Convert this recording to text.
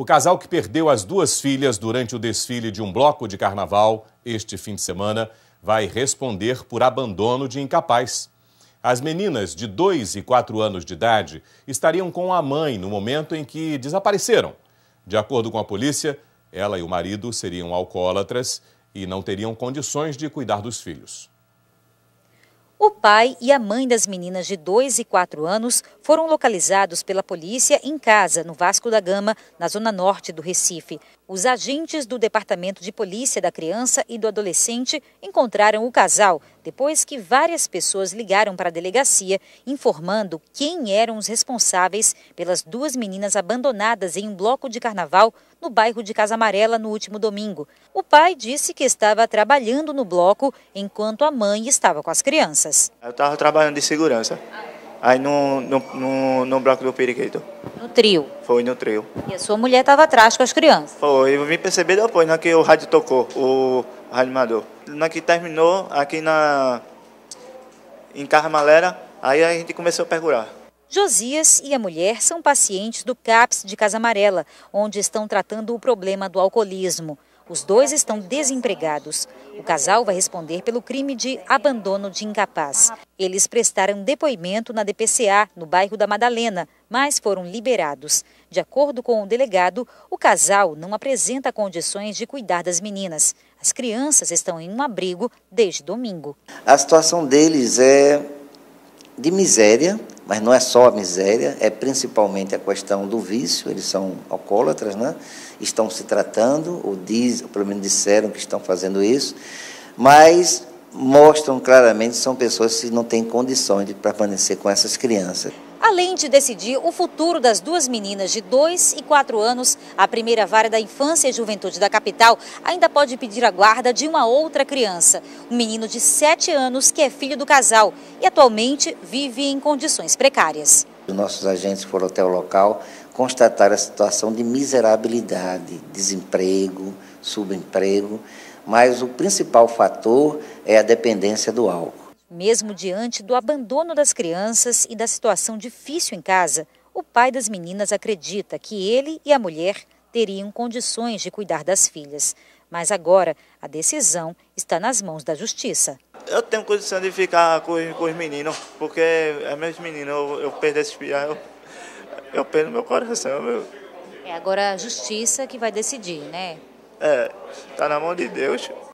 O casal que perdeu as duas filhas durante o desfile de um bloco de carnaval este fim de semana vai responder por abandono de incapaz. As meninas de 2 e 4 anos de idade estariam com a mãe no momento em que desapareceram. De acordo com a polícia, ela e o marido seriam alcoólatras e não teriam condições de cuidar dos filhos. O pai e a mãe das meninas de 2 e 4 anos foram localizados pela polícia em casa, no Vasco da Gama, na zona norte do Recife. Os agentes do Departamento de Polícia da Criança e do Adolescente encontraram o casal depois que várias pessoas ligaram para a delegacia informando quem eram os responsáveis pelas duas meninas abandonadas em um bloco de carnaval no bairro de Casa Amarela no último domingo. O pai disse que estava trabalhando no bloco enquanto a mãe estava com as crianças. Eu estava trabalhando de segurança. Aí no, no, no, no do Periquito. No trio? Foi no trio. E a sua mulher estava atrás com as crianças? Foi, eu vim perceber depois, na né, que o rádio tocou, o rádio amador. Na que terminou, aqui na... em Carramalera, aí a gente começou a pergurar. Josias e a mulher são pacientes do CAPS de Casa Amarela, onde estão tratando o problema do alcoolismo. Os dois estão desempregados. O casal vai responder pelo crime de abandono de incapaz. Eles prestaram depoimento na DPCA, no bairro da Madalena, mas foram liberados. De acordo com o delegado, o casal não apresenta condições de cuidar das meninas. As crianças estão em um abrigo desde domingo. A situação deles é de miséria mas não é só a miséria, é principalmente a questão do vício, eles são alcoólatras, né? estão se tratando, ou, diz, ou pelo menos disseram que estão fazendo isso, mas mostram claramente que são pessoas que não têm condições de permanecer com essas crianças. Além de decidir o futuro das duas meninas de 2 e 4 anos, a primeira vara da infância e juventude da capital ainda pode pedir a guarda de uma outra criança, um menino de 7 anos que é filho do casal e atualmente vive em condições precárias. Os nossos agentes foram até o local constatar a situação de miserabilidade, desemprego, subemprego, mas o principal fator é a dependência do álcool. Mesmo diante do abandono das crianças e da situação difícil em casa, o pai das meninas acredita que ele e a mulher teriam condições de cuidar das filhas. Mas agora a decisão está nas mãos da justiça. Eu tenho condição de ficar com, com os meninos, porque é meus meninos, eu, eu esse esses eu, eu perdo meu coração. Meu. É agora a justiça que vai decidir, né? É, está na mão de Deus.